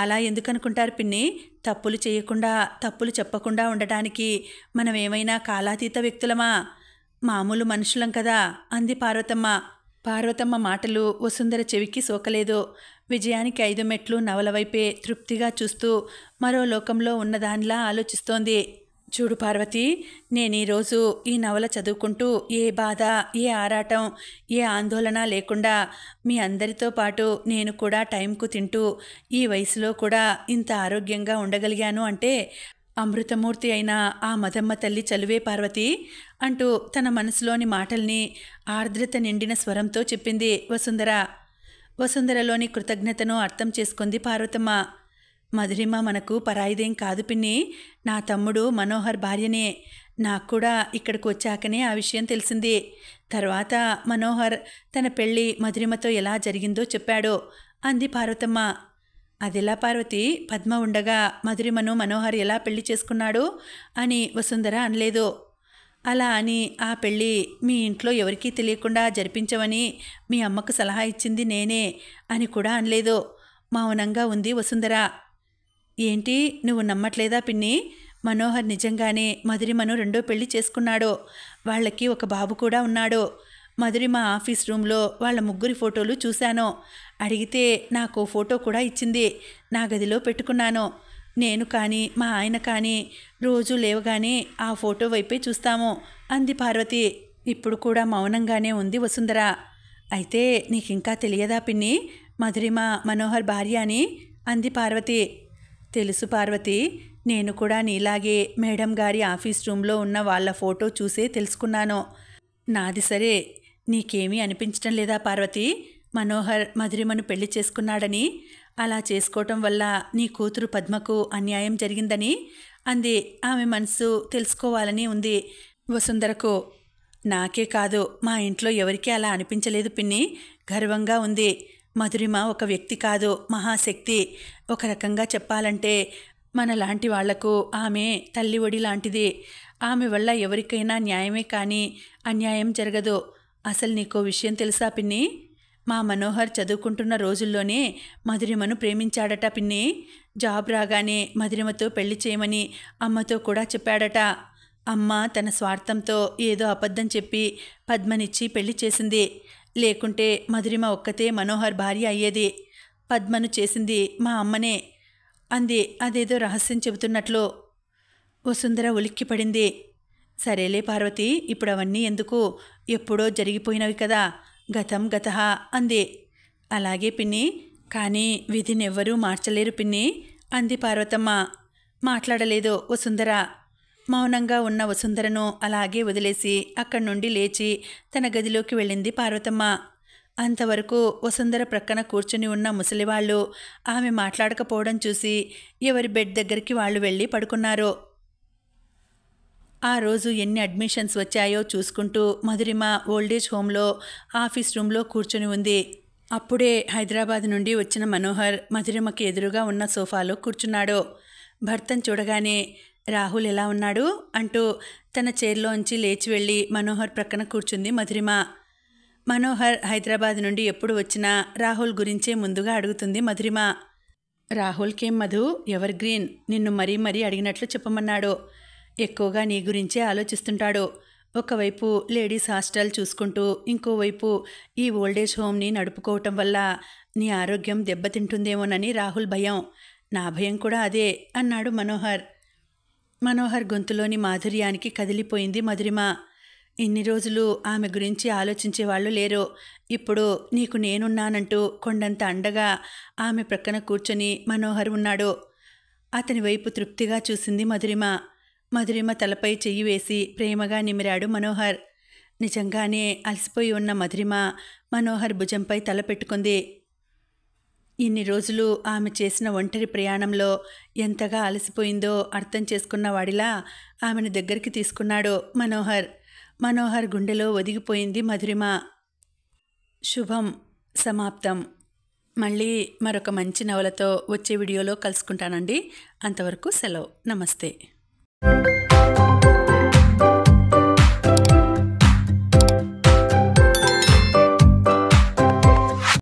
అలా ఎందుకనుకుంటారు పిన్ని తప్పులు చేయకుండా తప్పులు చెప్పకుండా ఉండటానికి మనం ఏమైనా కాలాతీత వ్యక్తులమా మామూలు మనుషులం కదా అంది పార్వతమ్మ పార్వతమ్మ మాటలు వసుంధర చెవికి సోకలేదు విజయానికి ఐదు మెట్లు నవల వైపే తృప్తిగా చూస్తూ మరో లోకంలో ఉన్నదానిలా ఆలోచిస్తోంది చూడు పార్వతి నేను ఈరోజు ఈ నవల చదువుకుంటూ ఏ బాధ ఏ ఆరాటం ఏ ఆందోళన లేకుండా మీ అందరితో పాటు నేను కూడా టైంకు తింటూ ఈ వయసులో కూడా ఇంత ఆరోగ్యంగా ఉండగలిగాను అంటే అమృతమూర్తి అయిన ఆ మదమ్మ తల్లి చలువే పార్వతి అంటూ తన మనసులోని మాటల్ని ఆర్ద్రత నిండిన స్వరంతో చెప్పింది వసుంధర వసుంధరలోని కృతజ్ఞతను అర్థం చేసుకుంది పార్వతమ్మ మధురిమ మనకు పరాయిదేం కాదు పిన్ని నా తమ్ముడు మనోహర్ భార్యనే నాకు కూడా ఇక్కడికి వచ్చాకనే ఆ విషయం తెలిసింది తర్వాత మనోహర్ తన పెళ్ళి మధురిమతో ఎలా జరిగిందో చెప్పాడు అంది పార్వతమ్మ అదిలా పార్వతి పద్మ ఉండగా మధురిమను మనోహర్ ఎలా పెళ్లి చేసుకున్నాడు అని వసుంధర అనలేదు అలా అని ఆ పెళ్ళి మీ ఇంట్లో ఎవరికీ తెలియకుండా జరిపించవని మీ అమ్మకు సలహా ఇచ్చింది నేనే అని కూడా అనలేదు మౌనంగా ఉంది వసుంధర ఏంటి నువ్వు నమ్మట్లేదా పిన్ని మనోహర్ నిజంగానే మధురిమను రెండో పెళ్లి చేసుకున్నాడో వాళ్ళకి ఒక బాబు కూడా ఉన్నాడో మధురిమ ఆఫీస్ రూమ్లో వాళ్ళ ముగ్గురి ఫోటోలు చూశాను అడిగితే నాకు ఫోటో కూడా ఇచ్చింది నా గదిలో పెట్టుకున్నాను నేను కానీ మా ఆయన కానీ రోజు లేవగానే ఆ ఫోటో వైపే చూస్తాము అంది పార్వతి ఇప్పుడు కూడా మౌనంగానే ఉంది వసుంధర అయితే నీకింకా తెలియదా పిన్ని మధురిమ మనోహర్ భార్య అని అంది పార్వతి తెలుసు పార్వతి నేను కూడా నీలాగే మేడం గారి ఆఫీస్ రూమ్లో ఉన్న వాళ్ళ ఫోటో చూసే తెలుసుకున్నాను నాది సరే నీకేమీ అనిపించడం లేదా పార్వతి మనోహర్ మధురిమను పెళ్లి చేసుకున్నాడని అలా చేసుకోవటం వల్ల నీ కూతురు పద్మకు అన్యాయం జరిగిందని అంది ఆమె మనసు తెలుసుకోవాలని ఉంది వసుంధరకు నాకే కాదు మా ఇంట్లో ఎవరికీ అలా అనిపించలేదు పిన్ని గర్వంగా ఉంది మధురిమ ఒక వ్యక్తి కాదు మహాశక్తి ఒక రకంగా చెప్పాలంటే మన లాంటి వాళ్లకు ఆమె తల్లి ఒడి లాంటిది ఆమె వల్ల ఎవరికైనా న్యాయమే కానీ అన్యాయం జరగదు అసలు నీకో విషయం తెలుసా పిన్ని మా మనోహర్ చదువుకుంటున్న రోజుల్లోనే మధురిమను ప్రేమించాడట పిన్ని జాబ్ రాగానే మధురిమతో పెళ్లి చేయమని అమ్మతో కూడా చెప్పాడట అమ్మ తన స్వార్థంతో ఏదో అబద్ధం చెప్పి పద్మనిచ్చి పెళ్లి చేసింది లేకుంటే మధురిమ ఒక్కతే మనోహర్ భార్య అయ్యేది పద్మను చేసింది మా అమ్మనే అంది అదేదో రహస్యం చెబుతున్నట్లు వసుంధర ఉలిక్కిపడింది సరేలే పార్వతి ఇప్పుడు అవన్నీ ఎందుకు ఎప్పుడో జరిగిపోయినవి కదా గతం గత అంది అలాగే పిన్ని కానీ విధినెవ్వరూ మార్చలేరు పిన్ని అంది పార్వతమ్మ మాట్లాడలేదు వసుంధర మౌనంగా ఉన్న వసుంధరను అలాగే వదిలేసి అక్కడి నుండి లేచి తన గదిలోకి వెళ్ళింది పార్వతమ్మ అంతవరకు వసుంధర ప్రక్కన కూర్చుని ఉన్న ముసలివాళ్ళు ఆమె మాట్లాడకపోవడం చూసి ఎవరి బెడ్ దగ్గరికి వాళ్ళు వెళ్ళి పడుకున్నారు ఆ రోజు ఎన్ని అడ్మిషన్స్ వచ్చాయో చూసుకుంటూ మధురిమ ఓల్డేజ్ హోమ్లో ఆఫీస్ రూమ్లో కూర్చుని ఉంది అప్పుడే హైదరాబాద్ నుండి వచ్చిన మనోహర్ మధురిమకి ఎదురుగా ఉన్న సోఫాలో కూర్చున్నాడు భర్తను చూడగానే రాహుల్ ఎలా ఉన్నాడు అంటూ తన చైర్లోంచి లేచి వెళ్ళి మనోహర్ ప్రక్కన కూర్చుంది మధురిమ మనోహర్ హైదరాబాద్ నుండి ఎప్పుడు వచ్చినా రాహుల్ గురించే ముందుగా అడుగుతుంది మధురిమ రాహుల్కేం మధు ఎవర్ గ్రీన్ నిన్ను మరీ మరీ అడిగినట్లు చెప్పమన్నాడు ఎక్కువగా నీ గురించే ఆలోచిస్తుంటాడు ఒకవైపు లేడీస్ హాస్టల్ చూసుకుంటూ ఇంకోవైపు ఈ ఓల్డేజ్ హోమ్ని నడుపుకోవటం వల్ల నీ ఆరోగ్యం దెబ్బతింటుందేమోనని రాహుల్ భయం నా భయం కూడా అదే అన్నాడు మనోహర్ మనోహర్ గొంతులోని మాధుర్యానికి కదిలిపోయింది మధురిమ ఇన్ని రోజులు ఆమె గురించి ఆలోచించే వాళ్ళు లేరు ఇప్పుడు నీకు నేనున్నానంటూ కొండంత అండగా ఆమె ప్రక్కన కూర్చొని మనోహర్ ఉన్నాడు అతని వైపు తృప్తిగా చూసింది మధురిమ మధురిమ తలపై చెయ్యి వేసి ప్రేమగా నిమిరాడు మనోహర్ నిజంగానే అలసిపోయి ఉన్న మధురిమ మనోహర్ భుజంపై తల పెట్టుకుంది ఇన్ని రోజులు ఆమె చేసిన ఒంటరి ప్రయాణంలో ఎంతగా అలసిపోయిందో అర్థం చేసుకున్న వాడిలా ఆమెను దగ్గరికి తీసుకున్నాడు మనోహర్ మనోహర్ గుండెలో ఒదిగిపోయింది మధురిమ శుభం సమాప్తం మళ్ళీ మరొక మంచి నవలతో వచ్చే వీడియోలో కలుసుకుంటానండి అంతవరకు సెలవు నమస్తే